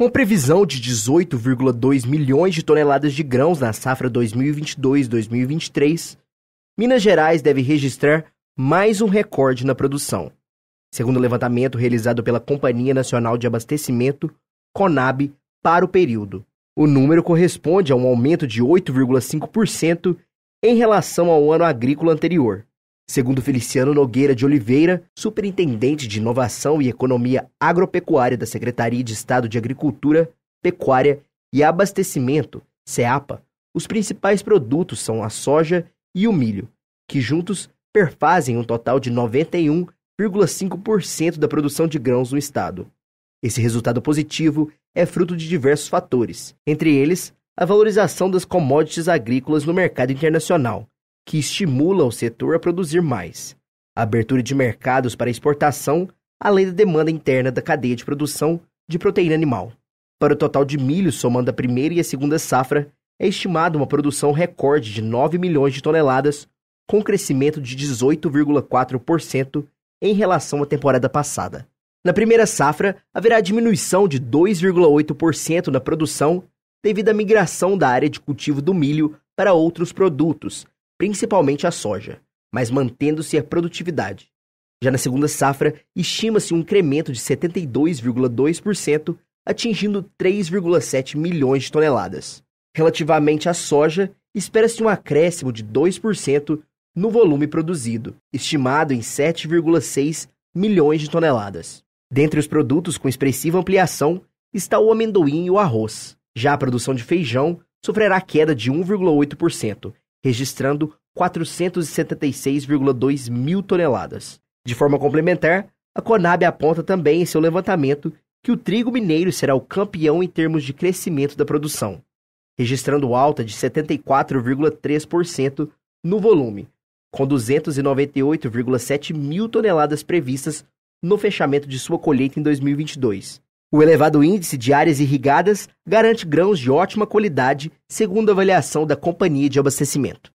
Com previsão de 18,2 milhões de toneladas de grãos na safra 2022-2023, Minas Gerais deve registrar mais um recorde na produção. Segundo o levantamento realizado pela Companhia Nacional de Abastecimento, CONAB, para o período, o número corresponde a um aumento de 8,5% em relação ao ano agrícola anterior. Segundo Feliciano Nogueira de Oliveira, superintendente de Inovação e Economia Agropecuária da Secretaria de Estado de Agricultura, Pecuária e Abastecimento, SEAPA, os principais produtos são a soja e o milho, que juntos perfazem um total de 91,5% da produção de grãos no estado. Esse resultado positivo é fruto de diversos fatores, entre eles a valorização das commodities agrícolas no mercado internacional, que estimula o setor a produzir mais, abertura de mercados para exportação, além da demanda interna da cadeia de produção de proteína animal. Para o total de milho, somando a primeira e a segunda safra, é estimada uma produção recorde de 9 milhões de toneladas, com crescimento de 18,4% em relação à temporada passada. Na primeira safra, haverá diminuição de 2,8% na produção devido à migração da área de cultivo do milho para outros produtos, principalmente a soja, mas mantendo-se a produtividade. Já na segunda safra, estima-se um incremento de 72,2%, atingindo 3,7 milhões de toneladas. Relativamente à soja, espera-se um acréscimo de 2% no volume produzido, estimado em 7,6 milhões de toneladas. Dentre os produtos com expressiva ampliação está o amendoim e o arroz. Já a produção de feijão sofrerá queda de 1,8%, registrando 476,2 mil toneladas. De forma complementar, a Conab aponta também em seu levantamento que o trigo mineiro será o campeão em termos de crescimento da produção, registrando alta de 74,3% no volume, com 298,7 mil toneladas previstas no fechamento de sua colheita em 2022, o elevado índice de áreas irrigadas garante grãos de ótima qualidade, segundo a avaliação da Companhia de Abastecimento.